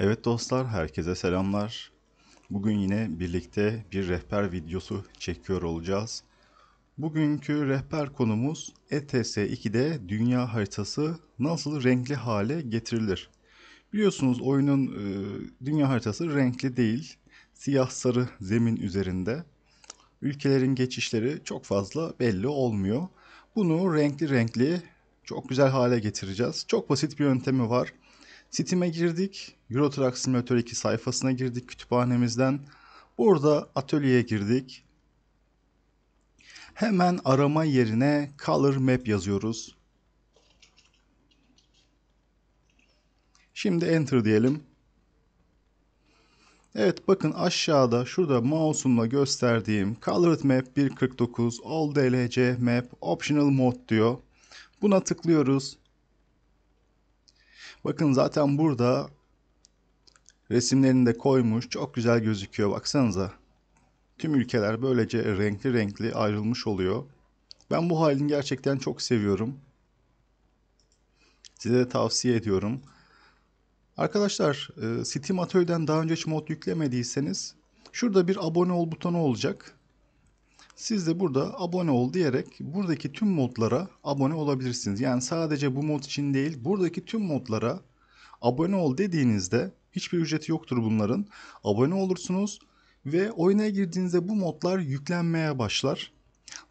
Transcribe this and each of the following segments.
Evet dostlar, herkese selamlar. Bugün yine birlikte bir rehber videosu çekiyor olacağız. Bugünkü rehber konumuz ETS2'de dünya haritası nasıl renkli hale getirilir? Biliyorsunuz oyunun e, dünya haritası renkli değil, siyah sarı zemin üzerinde. Ülkelerin geçişleri çok fazla belli olmuyor. Bunu renkli renkli çok güzel hale getireceğiz. Çok basit bir yöntemi var. Steam'e girdik. Euro Truck Simulator 2 sayfasına girdik kütüphanemizden. Burada atölyeye girdik. Hemen arama yerine Color Map yazıyoruz. Şimdi Enter diyelim. Evet bakın aşağıda şurada mouse'umla gösterdiğim Colored Map 149 All DLC Map Optional Mode diyor. Buna tıklıyoruz. Bakın zaten burada resimlerini de koymuş. Çok güzel gözüküyor baksanıza. Tüm ülkeler böylece renkli renkli ayrılmış oluyor. Ben bu halini gerçekten çok seviyorum. Size de tavsiye ediyorum. Arkadaşlar e, Steam Atölye'den daha önce hiç mod yüklemediyseniz şurada bir abone ol butonu olacak. Siz de burada abone ol diyerek buradaki tüm modlara abone olabilirsiniz. Yani sadece bu mod için değil buradaki tüm modlara abone ol dediğinizde hiçbir ücreti yoktur bunların. Abone olursunuz ve oyuna girdiğinizde bu modlar yüklenmeye başlar.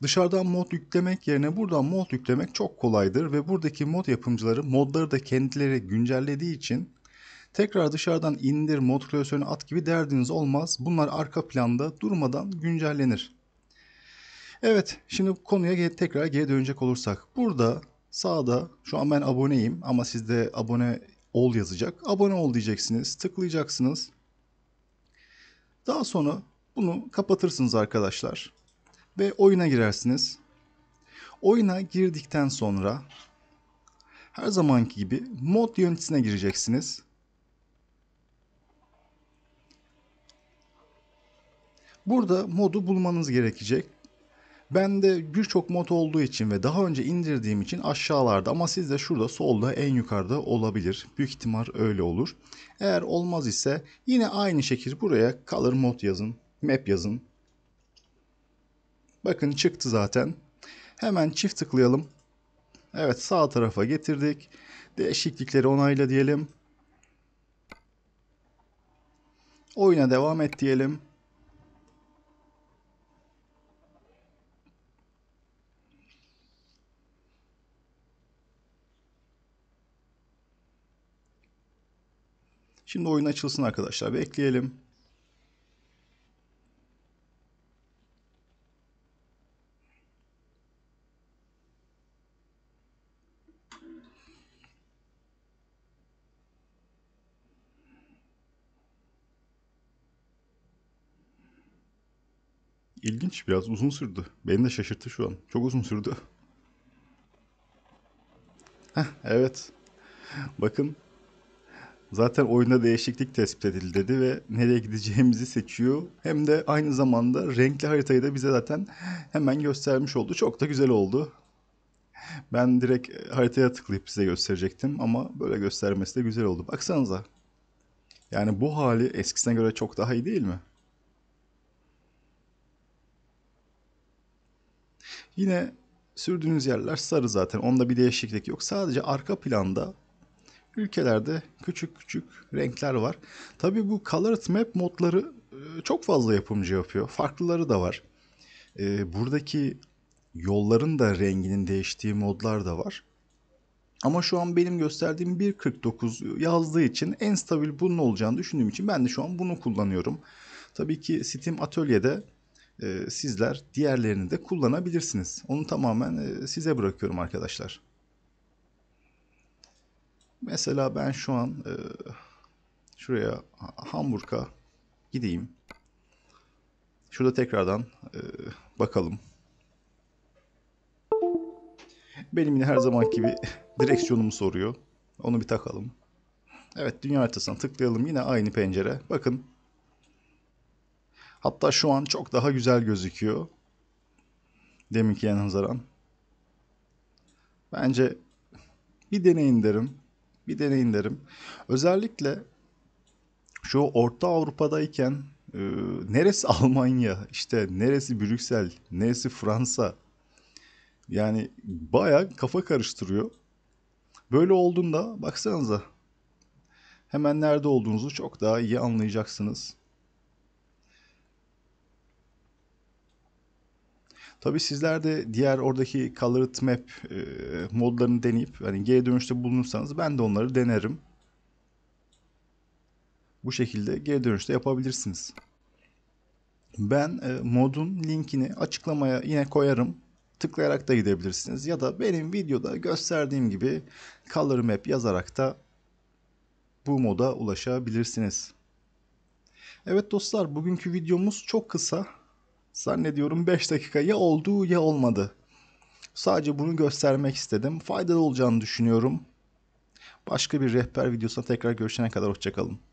Dışarıdan mod yüklemek yerine buradan mod yüklemek çok kolaydır ve buradaki mod yapımcıları modları da kendileri güncellediği için tekrar dışarıdan indir mod klasörünü at gibi derdiniz olmaz. Bunlar arka planda durmadan güncellenir. Evet şimdi konuya tekrar geri dönecek olursak. Burada sağda şu an ben aboneyim ama sizde abone ol yazacak. Abone ol diyeceksiniz. Tıklayacaksınız. Daha sonra bunu kapatırsınız arkadaşlar. Ve oyuna girersiniz. Oyuna girdikten sonra her zamanki gibi mod yöneticisine gireceksiniz. Burada modu bulmanız gerekecek. Ben de birçok mod olduğu için ve daha önce indirdiğim için aşağılarda ama sizde şurada solda en yukarıda olabilir. Büyük ihtimal öyle olur. Eğer olmaz ise yine aynı şekilde buraya color mod yazın, map yazın. Bakın çıktı zaten. Hemen çift tıklayalım. Evet sağ tarafa getirdik. Değişiklikleri onayla diyelim. Oyuna devam et diyelim. Şimdi oyun açılsın arkadaşlar. Bekleyelim. İlginç biraz uzun sürdü. Beni de şaşırttı şu an. Çok uzun sürdü. Heh, evet. Bakın Zaten oyunda değişiklik tespit edildi dedi ve nereye gideceğimizi seçiyor. Hem de aynı zamanda renkli haritayı da bize zaten hemen göstermiş oldu. Çok da güzel oldu. Ben direkt e, haritaya tıklayıp size gösterecektim ama böyle göstermesi de güzel oldu. Baksanıza. Yani bu hali eskisine göre çok daha iyi değil mi? Yine sürdüğünüz yerler sarı zaten. Onda bir değişiklik yok. Sadece arka planda ülkelerde küçük küçük renkler var. Tabi bu colored map modları e, çok fazla yapımcı yapıyor. Farklıları da var. E, buradaki yolların da renginin değiştiği modlar da var. Ama şu an benim gösterdiğim 1.49 yazdığı için en stabil bunun olacağını düşündüğüm için ben de şu an bunu kullanıyorum. Tabii ki Steam Atölye'de e, sizler diğerlerini de kullanabilirsiniz. Onu tamamen e, size bırakıyorum arkadaşlar. Mesela ben şu an e, şuraya Hamburg'a gideyim. Şurada tekrardan e, bakalım. Benim yine her zamanki gibi direksiyonumu soruyor. Onu bir takalım. Evet dünya haritasına tıklayalım. Yine aynı pencere. Bakın. Hatta şu an çok daha güzel gözüküyor. Deminkiye nazaran. Bence bir deneyin derim bir deneyin derim. Özellikle şu Orta Avrupa'dayken e, neresi Almanya, işte neresi Brüksel, neresi Fransa. Yani baya kafa karıştırıyor. Böyle olduğunda baksanıza hemen nerede olduğunuzu çok daha iyi anlayacaksınız. Tabii sizler de diğer oradaki Colored Map e, modlarını deneyip hani geri dönüşte bulunursanız ben de onları denerim. Bu şekilde geri dönüşte yapabilirsiniz. Ben e, modun linkini açıklamaya yine koyarım. Tıklayarak da gidebilirsiniz. Ya da benim videoda gösterdiğim gibi Color Map yazarak da bu moda ulaşabilirsiniz. Evet dostlar bugünkü videomuz çok kısa Zannediyorum 5 dakika ya oldu ya olmadı. Sadece bunu göstermek istedim. Faydalı olacağını düşünüyorum. Başka bir rehber videosuna tekrar görüşene kadar hoşçakalın.